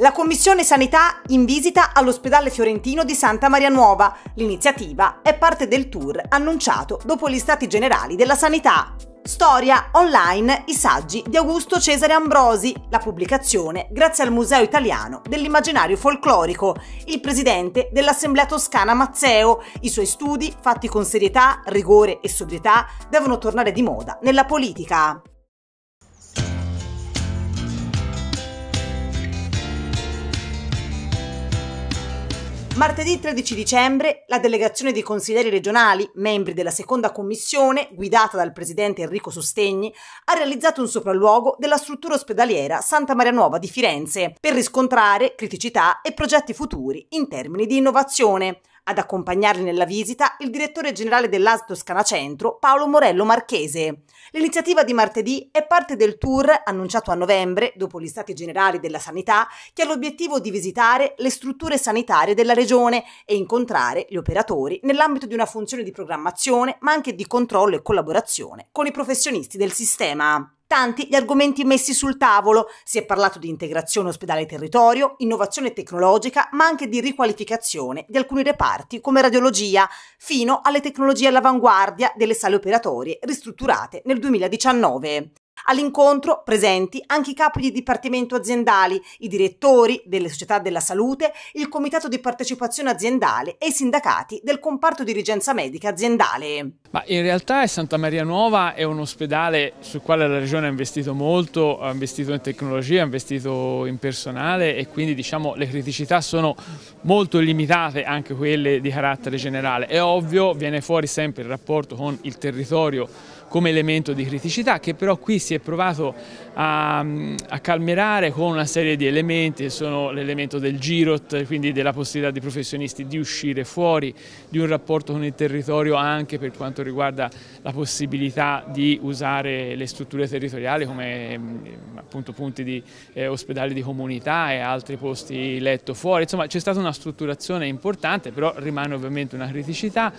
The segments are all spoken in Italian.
La Commissione Sanità in visita all'ospedale fiorentino di Santa Maria Nuova. L'iniziativa è parte del tour annunciato dopo gli Stati Generali della Sanità. Storia online i saggi di Augusto Cesare Ambrosi, la pubblicazione grazie al Museo Italiano dell'Immaginario Folclorico, il presidente dell'Assemblea Toscana Mazzeo. I suoi studi, fatti con serietà, rigore e sobrietà, devono tornare di moda nella politica. Martedì 13 dicembre la delegazione dei consiglieri regionali, membri della seconda commissione, guidata dal presidente Enrico Sostegni, ha realizzato un sopralluogo della struttura ospedaliera Santa Maria Nuova di Firenze per riscontrare criticità e progetti futuri in termini di innovazione. Ad accompagnarli nella visita il direttore generale dell'AS Toscana Centro, Paolo Morello Marchese. L'iniziativa di martedì è parte del tour annunciato a novembre, dopo gli Stati Generali della Sanità, che ha l'obiettivo di visitare le strutture sanitarie della Regione e incontrare gli operatori nell'ambito di una funzione di programmazione, ma anche di controllo e collaborazione con i professionisti del sistema tanti gli argomenti messi sul tavolo. Si è parlato di integrazione ospedale-territorio, innovazione tecnologica, ma anche di riqualificazione di alcuni reparti come radiologia, fino alle tecnologie all'avanguardia delle sale operatorie ristrutturate nel 2019. All'incontro presenti anche i capi di dipartimento aziendali, i direttori delle società della salute, il comitato di partecipazione aziendale e i sindacati del comparto dirigenza medica aziendale. Ma in realtà Santa Maria Nuova è un ospedale sul quale la Regione ha investito molto, ha investito in tecnologia, ha investito in personale e quindi diciamo le criticità sono molto limitate anche quelle di carattere generale. È ovvio, viene fuori sempre il rapporto con il territorio come elemento di criticità che però qui si è provato a, a calmerare con una serie di elementi che sono l'elemento del girot, quindi della possibilità di professionisti di uscire fuori, di un rapporto con il territorio anche per quanto riguarda la possibilità di usare le strutture territoriali come mm, appunto punti di eh, ospedali di comunità e altri posti letto fuori, insomma c'è stata una strutturazione importante però rimane ovviamente una criticità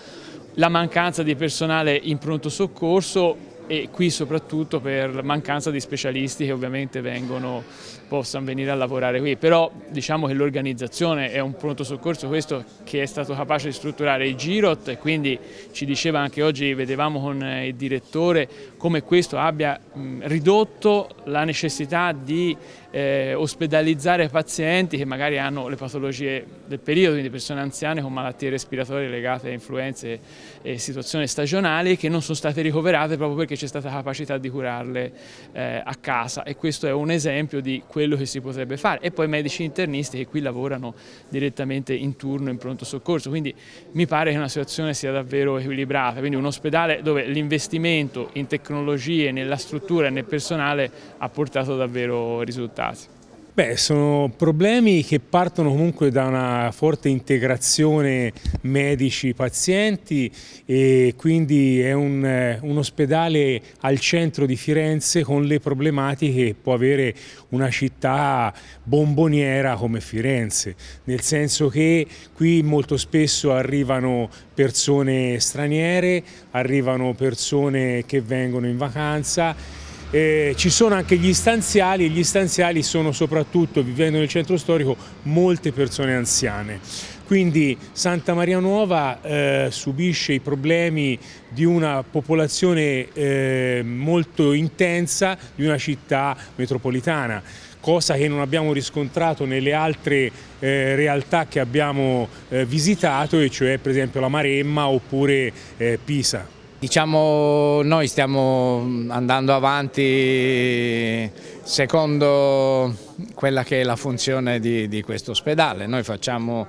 la mancanza di personale in pronto soccorso e qui soprattutto per mancanza di specialisti che ovviamente vengono possano venire a lavorare qui, però diciamo che l'organizzazione è un pronto soccorso questo che è stato capace di strutturare il Girot e quindi ci diceva anche oggi, vedevamo con eh, il direttore come questo abbia ridotto la necessità di eh, ospedalizzare pazienti che magari hanno le patologie del periodo, quindi persone anziane con malattie respiratorie legate a influenze e situazioni stagionali che non sono state ricoverate proprio perché c'è stata capacità di curarle eh, a casa e questo è un esempio di questo quello che si potrebbe fare e poi medici internisti che qui lavorano direttamente in turno in pronto soccorso, quindi mi pare che una situazione sia davvero equilibrata, quindi un ospedale dove l'investimento in tecnologie, nella struttura e nel personale ha portato davvero risultati. Beh, sono problemi che partono comunque da una forte integrazione medici-pazienti e quindi è un, un, ospedale al centro di Firenze con le problematiche che può avere una città bomboniera come Firenze, nel senso che qui molto spesso arrivano persone straniere, arrivano persone che vengono in vacanza eh, ci sono anche gli stanziali e gli stanziali sono soprattutto, vivendo nel centro storico, molte persone anziane. Quindi Santa Maria Nuova eh, subisce i problemi di una popolazione eh, molto intensa di una città metropolitana, cosa che non abbiamo riscontrato nelle altre eh, realtà che abbiamo eh, visitato, e cioè per esempio la Maremma oppure eh, Pisa. Diciamo noi stiamo andando avanti secondo quella che è la funzione di, di questo ospedale, noi facciamo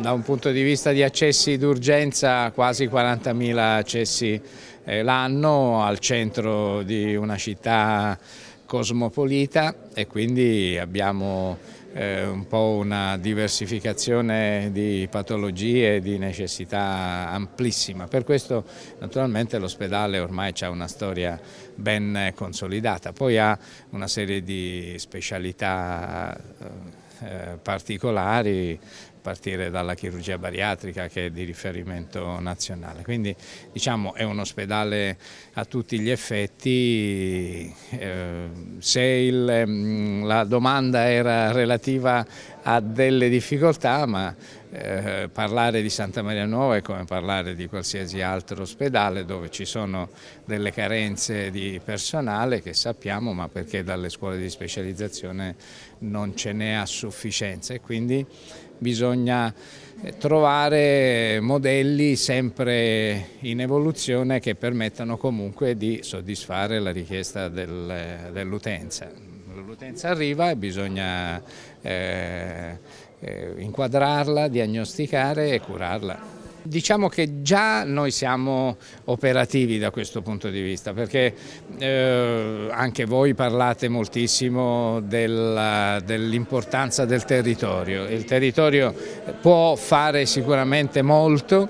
da un punto di vista di accessi d'urgenza quasi 40.000 accessi eh, l'anno al centro di una città cosmopolita e quindi abbiamo eh, un po' una diversificazione di patologie e di necessità amplissima. Per questo naturalmente l'ospedale ormai ha una storia ben consolidata, poi ha una serie di specialità eh, eh, particolari partire dalla chirurgia bariatrica che è di riferimento nazionale. Quindi diciamo è un ospedale a tutti gli effetti, eh, se il, mm, la domanda era relativa a delle difficoltà, ma eh, parlare di Santa Maria Nuova è come parlare di qualsiasi altro ospedale dove ci sono delle carenze di personale che sappiamo ma perché dalle scuole di specializzazione non ce n'è a sufficienza e quindi bisogna trovare modelli sempre in evoluzione che permettano comunque di soddisfare la richiesta del, dell'utenza. L'utenza arriva e bisogna eh, eh, inquadrarla, diagnosticare e curarla. Diciamo che già noi siamo operativi da questo punto di vista perché eh, anche voi parlate moltissimo dell'importanza dell del territorio. Il territorio può fare sicuramente molto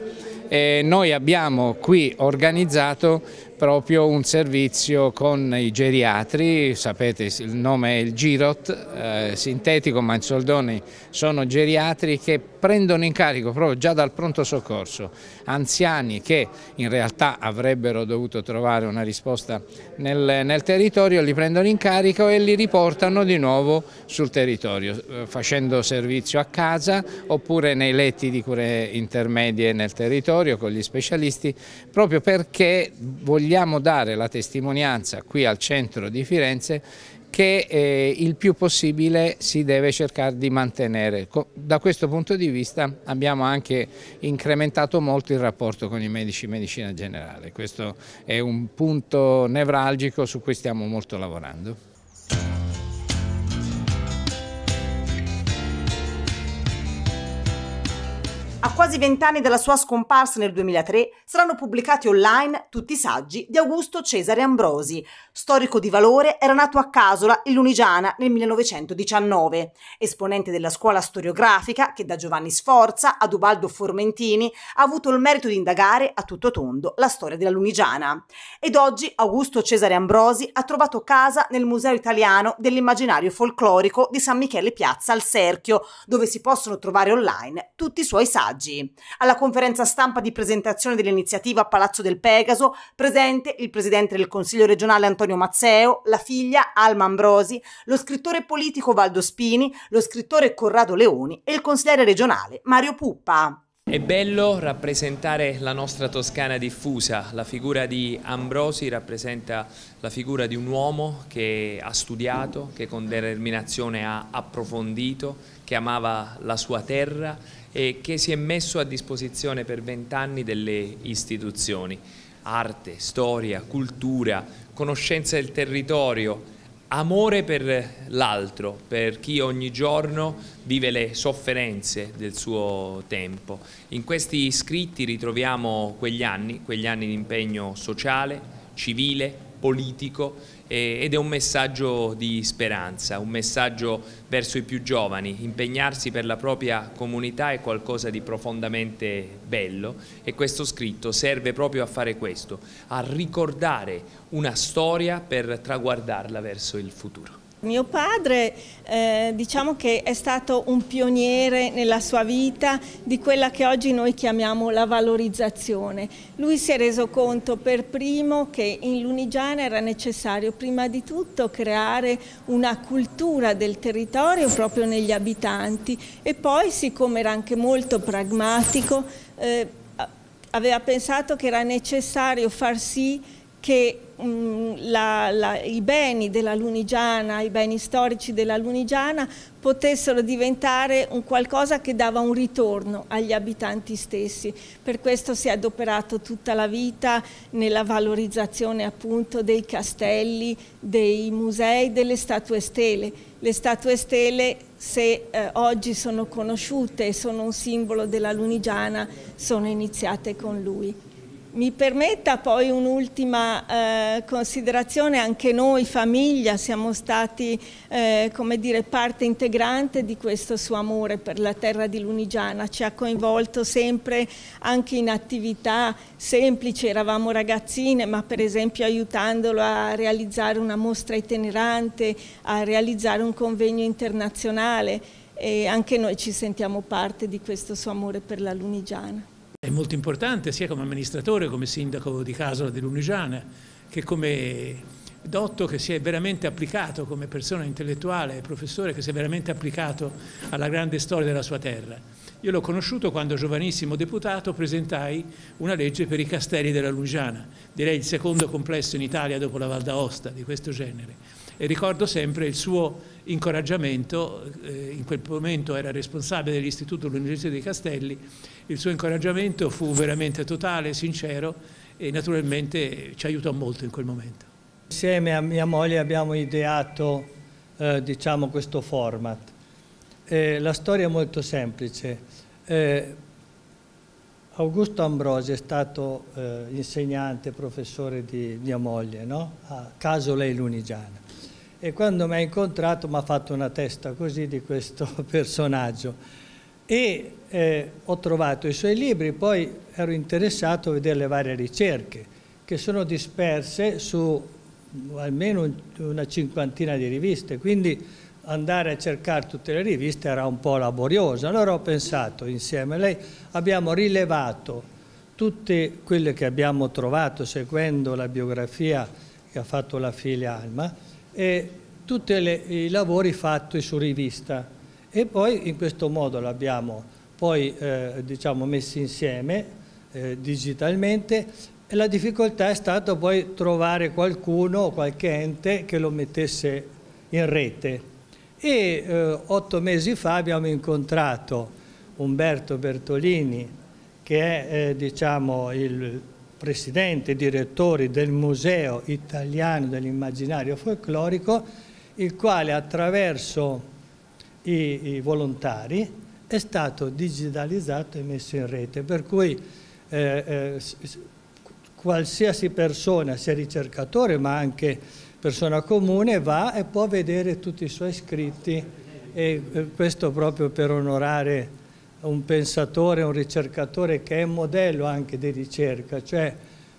e noi abbiamo qui organizzato proprio un servizio con i geriatri, sapete il nome è il Girot, eh, sintetico ma in soldoni sono geriatri che prendono in carico proprio già dal pronto soccorso anziani che in realtà avrebbero dovuto trovare una risposta nel, nel territorio, li prendono in carico e li riportano di nuovo sul territorio eh, facendo servizio a casa oppure nei letti di cure intermedie nel territorio con gli specialisti proprio perché vogliamo vogliamo dare la testimonianza qui al centro di Firenze che eh, il più possibile si deve cercare di mantenere. Da questo punto di vista abbiamo anche incrementato molto il rapporto con i medici in medicina generale, questo è un punto nevralgico su cui stiamo molto lavorando. A quasi vent'anni dalla sua scomparsa nel 2003 saranno pubblicati online tutti i saggi di Augusto Cesare Ambrosi. Storico di valore, era nato a Casola, in Lunigiana, nel 1919. Esponente della scuola storiografica che da Giovanni Sforza ad Ubaldo Formentini ha avuto il merito di indagare a tutto tondo la storia della Lunigiana. Ed oggi Augusto Cesare Ambrosi ha trovato casa nel Museo Italiano dell'Immaginario Folclorico di San Michele Piazza al Serchio, dove si possono trovare online tutti i suoi saggi messaggi. Alla conferenza stampa di presentazione dell'iniziativa a Palazzo del Pegaso, presente il presidente del Consiglio regionale Antonio Mazzeo, la figlia Alma Ambrosi, lo scrittore politico Valdo Spini, lo scrittore Corrado Leoni e il consigliere regionale Mario Puppa. È bello rappresentare la nostra Toscana diffusa, la figura di Ambrosi rappresenta la figura di un uomo che ha studiato, che con determinazione ha approfondito, che amava la sua terra e che si è messo a disposizione per vent'anni delle istituzioni. Arte, storia, cultura, conoscenza del territorio, amore per l'altro, per chi ogni giorno vive le sofferenze del suo tempo. In questi scritti ritroviamo quegli anni, quegli anni di impegno sociale, civile, politico, ed è un messaggio di speranza, un messaggio verso i più giovani, impegnarsi per la propria comunità è qualcosa di profondamente bello e questo scritto serve proprio a fare questo, a ricordare una storia per traguardarla verso il futuro. Mio padre eh, diciamo che è stato un pioniere nella sua vita di quella che oggi noi chiamiamo la valorizzazione. Lui si è reso conto per primo che in Lunigiana era necessario prima di tutto creare una cultura del territorio proprio negli abitanti e poi siccome era anche molto pragmatico eh, aveva pensato che era necessario far sì che mh, mm, la, la, i beni della Lunigiana, i beni storici della Lunigiana potessero diventare un qualcosa che dava un ritorno agli abitanti stessi. Per questo si è adoperato tutta la vita nella valorizzazione appunto dei castelli, dei musei, delle statue stele. Le statue stele se eh, oggi sono conosciute e sono un simbolo della Lunigiana sono iniziate con lui. Mi permetta poi un'ultima eh, considerazione, anche noi famiglia siamo stati eh, come dire, parte integrante di questo suo amore per la terra di Lunigiana, ci ha coinvolto sempre anche in attività semplici, eravamo ragazzine ma per esempio aiutandolo a realizzare una mostra itinerante, a realizzare un convegno internazionale e anche noi ci sentiamo parte di questo suo amore per la Lunigiana molto importante sia come amministratore, come sindaco di Casola di Lunigiana, che come Dotto che si è veramente applicato come persona intellettuale e professore, che si è veramente applicato alla grande storia della sua terra. Io l'ho conosciuto quando giovanissimo deputato presentai una legge per i castelli della Lugiana, direi il secondo complesso in Italia dopo la Val d'Aosta di questo genere e ricordo sempre il suo incoraggiamento, eh, in quel momento era responsabile dell'Istituto dell'Università dei Castelli, il suo incoraggiamento fu veramente totale, sincero e naturalmente ci aiutò molto in quel momento. Insieme a mia moglie abbiamo ideato eh, diciamo questo format. Eh, la storia è molto semplice. Eh, Augusto Ambrosi è stato eh, insegnante, professore di mia moglie, no? a Casola e Lunigiana e quando mi ha incontrato mi ha fatto una testa così di questo personaggio e eh, ho trovato i suoi libri, poi ero interessato a vedere le varie ricerche che sono disperse su almeno una cinquantina di riviste, quindi andare a cercare tutte le riviste era un po' laborioso. Allora ho pensato insieme a lei, abbiamo rilevato tutte quelle che abbiamo trovato seguendo la biografia che ha fatto la figlia Alma, e tutti i lavori fatti su rivista e poi in questo modo l'abbiamo poi eh, diciamo messi insieme eh, digitalmente e la difficoltà è stata poi trovare qualcuno o qualche ente che lo mettesse in rete e eh, otto mesi fa abbiamo incontrato Umberto Bertolini che è eh, diciamo il presidente e direttore del Museo Italiano dell'Immaginario Folclorico, il quale attraverso i, i, volontari è stato digitalizzato e messo in rete, per cui eh, eh, qualsiasi persona, sia ricercatore ma anche persona comune, va e può vedere tutti i suoi scritti e eh, questo proprio per onorare un pensatore, un ricercatore che è un modello anche di ricerca, cioè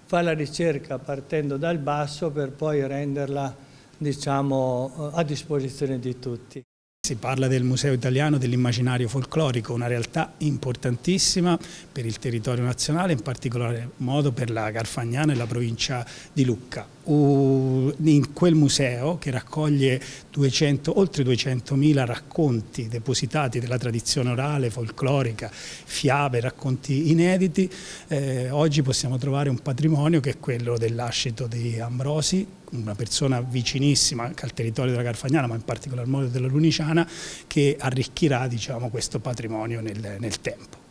fa la ricerca partendo dal basso per poi renderla diciamo, a disposizione di tutti. Si parla del Museo Italiano dell'immaginario folclorico, una realtà importantissima per il territorio nazionale, in particolar modo per la Carfagnana e la provincia di Lucca. In quel museo, che raccoglie 200, oltre 200.000 racconti depositati della tradizione orale, folclorica, fiabe, racconti inediti, eh, oggi possiamo trovare un patrimonio che è quello dell'ascito di Ambrosi, una persona vicinissima anche al territorio della Carfagnana, ma in particolar modo della Luniciana, che arricchirà diciamo, questo patrimonio nel, nel tempo.